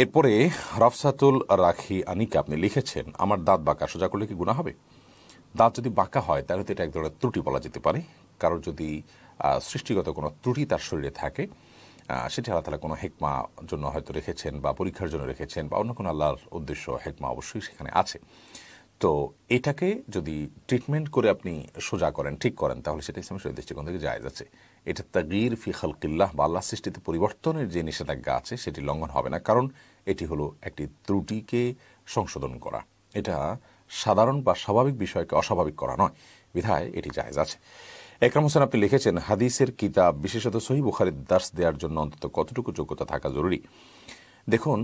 এরপরে রফসাতুল রাখি আনিকা আপনি লিখেছেন আমার দাঁত বাঁকা সোজা করলে কি গুণা হবে দাঁত যদি বাঁকা হয় তাহলে তো এটা এক ধরনের ত্রুটি বলা যেতে পারে কারোর যদি সৃষ্টিগত কোনো ত্রুটি তার শরীরে থাকে সেটি আল্লাহ তালা কোনো হেকমা জন্য হয়তো রেখেছেন বা পরীক্ষার জন্য রেখেছেন বা অন্য কোনো আল্লাহর উদ্দেশ্য হেকমা অবশ্যই সেখানে আছে তো এটাকে যদি ট্রিটমেন্ট করে আপনি সোজা করেন ঠিক করেন তাহলে সেটা ইসলাম শরীর দৃষ্টিকোণ থেকে জায়জ আছে এটা তাগির ফি খালকিল্লাহ বা আল্লাহ সৃষ্টিতে পরিবর্তনের যে নিষেধাজ্ঞা আছে সেটি লঙ্ঘন হবে না কারণ এটি হলো একটি ত্রুটিকে সংশোধন করা এটা সাধারণ বা স্বাভাবিক বিষয়কে অস্বাভাবিক করা নয় বিধায় এটি জায়জ আছে একরাম হোসেন আপনি লিখেছেন হাদিসের কিতাব বিশেষত সহি বুখারির দাস দেওয়ার জন্য অন্তত কতটুকু যোগ্যতা থাকা জরুরি দেখুন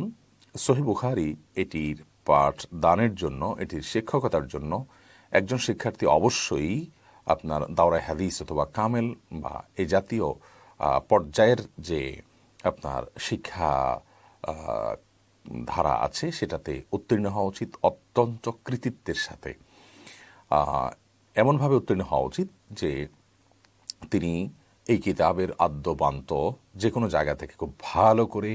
সহি বুখারি এটির পাঠ দানের জন্য এটির শিক্ষকতার জন্য একজন শিক্ষার্থী অবশ্যই আপনার দাওরা হাদিস অথবা কামেল বা এ জাতীয় পর্যায়ের যে আপনার শিক্ষা ধারা আছে সেটাতে উত্তীর্ণ হওয়া উচিত অত্যন্ত কৃতিত্বের সাথে এমনভাবে উত্তীর্ণ হওয়া উচিত যে তিনি এই কিতাবের আদ্যবান্ত যে কোনো জায়গা থেকে খুব ভালো করে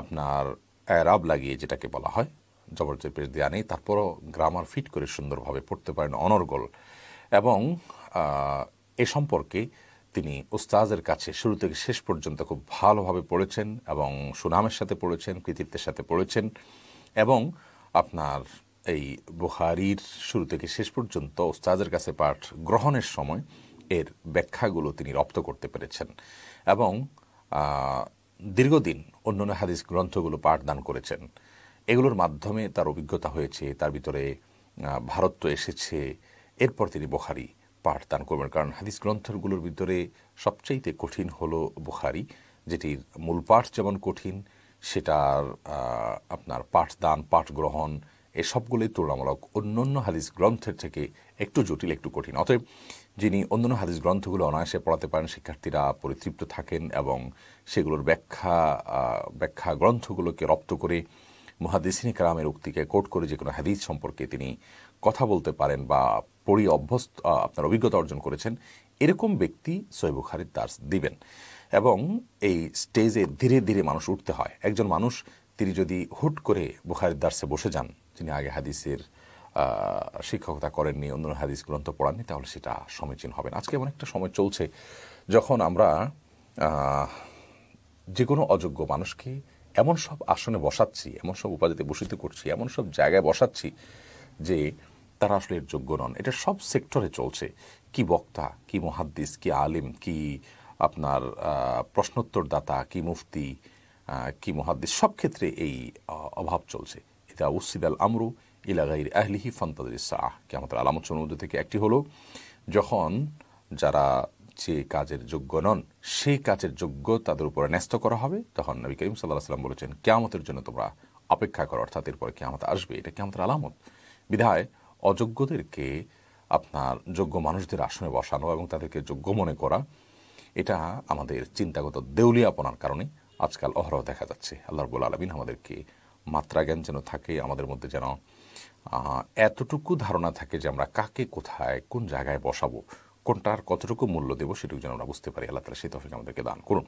আপনার অ্যারাব লাগিয়ে যেটাকে বলা হয় জবর চেপেশ দেওয়া নেই তারপরও গ্রামার ফিট করে সুন্দরভাবে পড়তে পারেন অনর্গল এবং এ সম্পর্কে তিনি উস্তাজের কাছে শুরু থেকে শেষ পর্যন্ত খুব ভালোভাবে পড়েছেন এবং সুনামের সাথে পড়েছেন কৃতিত্বের সাথে পড়েছেন এবং আপনার এই বুহারির শুরু থেকে শেষ পর্যন্ত উস্তাজের কাছে পাঠ গ্রহণের সময় এর ব্যাখ্যাগুলো তিনি রপ্ত করতে পেরেছেন এবং দীর্ঘদিন অন্যান্য হাদিস গ্রন্থগুলো পাঠদান করেছেন এগুলোর মাধ্যমে তার অভিজ্ঞতা হয়েছে তার ভিতরে ভারত তো এসেছে এরপর তিনি বোখারি পাঠ দান করবেন কারণ হাদিস গ্রন্থগুলোর ভিতরে সবচাইতে কঠিন হলো বুখারি যেটির মূল পাঠ যেমন কঠিন সেটার আপনার পাঠদান পাঠ গ্রহণ এ তুলনামূলক অন্য অন্য হাদিস গ্রন্থের থেকে একটু জটিল একটু কঠিন অতএব যিনি অন্যান্য হাদিস গ্রন্থগুলো অনায়াসে পড়াতে পারেন শিক্ষার্থীরা পরিতৃপ্ত থাকেন এবং সেগুলোর ব্যাখ্যা ব্যাখ্যা গ্রন্থগুলোকে রপ্ত করে মহাদিসিনী কালামের উক্তিকে কোট করে যে কোনো হাদিস সম্পর্কে তিনি কথা বলতে পারেন বা পড়ি অভ্যস্ত আপনার অভিজ্ঞতা অর্জন করেছেন এরকম ব্যক্তি সৈবুখারির দাস দিবেন এবং এই স্টেজে ধীরে ধীরে মানুষ উঠতে হয় একজন মানুষ তিনি যদি হুট করে বুখারির দার্সে বসে যান তিনি আগে হাদিসের শিক্ষকতা করেননি অন্য হাদিস গ্রন্থ পড়াননি তাহলে সেটা সমীচীন হবে না আজকে এমন একটা সময় চলছে যখন আমরা যে কোনো অযোগ্য মানুষকে এমন সব আসনে বসাচ্ছি এমন সব উপাধিতে বসিত করছি এমন সব জায়গায় বসাচ্ছি যে তারা আসলে এর যোগ্য নন এটা সব সেক্টরে চলছে কি বক্তা কি মহাদ্দিস কি আলিম কি আপনার প্রশ্নোত্তরদাতা কি মুফতি কি মহাদ্দিস সব ক্ষেত্রে এই অভাব চলছে এটা আল আমরু ইলাগাইর আহলিহি ফান্তাদিস সাহ কে আমাদের আলামত সমুদ্র থেকে একটি হলো যখন যারা যে কাজের যোগ্য নন সেই কাজের যোগ্য তাদের উপরে ন্যস্ত করা হবে তখন নবী করিম সাল্লাহ সাল্লাম বলেছেন কেয়ামতের জন্য তোমরা অপেক্ষা করো অর্থাৎ এরপরে কেয়ামত আসবে এটা কেয়ামতের আলামত বিধায় অযোগ্যদেরকে আপনার যোগ্য মানুষদের আসনে বসানো এবং তাদেরকে যোগ্য মনে করা এটা আমাদের চিন্তাগত দেউলিয়াপনার কারণে আজকাল অহরহ দেখা যাচ্ছে আল্লাহ রবুল আলমিন আমাদেরকে মাত্রা জ্ঞান যেন থাকে আমাদের মধ্যে যেন এতটুকু ধারণা থাকে যে আমরা কাকে কোথায় কোন জায়গায় বসাবো কোনটার কতটুকু মূল্য দেবো সেটুকু যেন আমরা বুঝতে পারি আল্লাহ তালা সেই তফিক আমাদেরকে দান করুন